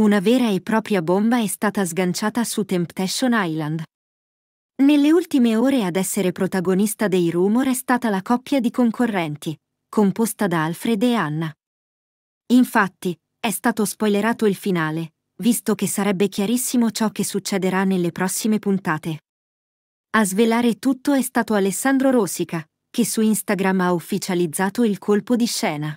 Una vera e propria bomba è stata sganciata su Temptation Island. Nelle ultime ore ad essere protagonista dei rumor è stata la coppia di concorrenti, composta da Alfred e Anna. Infatti, è stato spoilerato il finale, visto che sarebbe chiarissimo ciò che succederà nelle prossime puntate. A svelare tutto è stato Alessandro Rosica, che su Instagram ha ufficializzato il colpo di scena.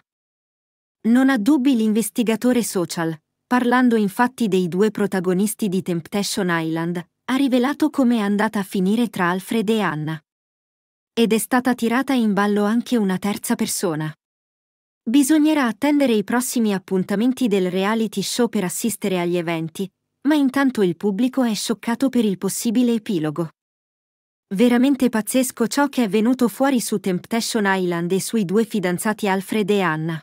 Non ha dubbi l'investigatore social, parlando infatti dei due protagonisti di Temptation Island, ha rivelato come è andata a finire tra Alfred e Anna. Ed è stata tirata in ballo anche una terza persona. Bisognerà attendere i prossimi appuntamenti del reality show per assistere agli eventi, ma intanto il pubblico è scioccato per il possibile epilogo. Veramente pazzesco ciò che è venuto fuori su Temptation Island e sui due fidanzati Alfred e Anna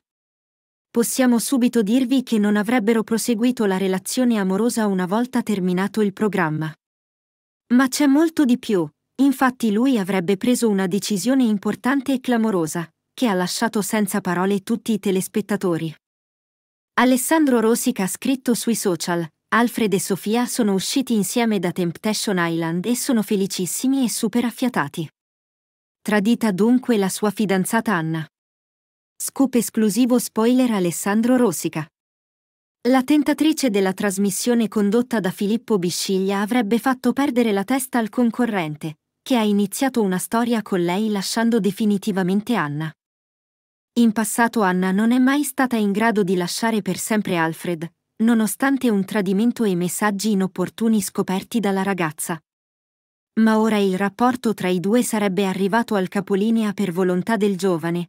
possiamo subito dirvi che non avrebbero proseguito la relazione amorosa una volta terminato il programma. Ma c'è molto di più, infatti lui avrebbe preso una decisione importante e clamorosa, che ha lasciato senza parole tutti i telespettatori. Alessandro Rosica ha scritto sui social, Alfred e Sofia sono usciti insieme da Temptation Island e sono felicissimi e super affiatati. Tradita dunque la sua fidanzata Anna. Scoop esclusivo spoiler Alessandro Rossica. La tentatrice della trasmissione condotta da Filippo Bisciglia avrebbe fatto perdere la testa al concorrente, che ha iniziato una storia con lei lasciando definitivamente Anna. In passato Anna non è mai stata in grado di lasciare per sempre Alfred, nonostante un tradimento e messaggi inopportuni scoperti dalla ragazza. Ma ora il rapporto tra i due sarebbe arrivato al capolinea per volontà del giovane,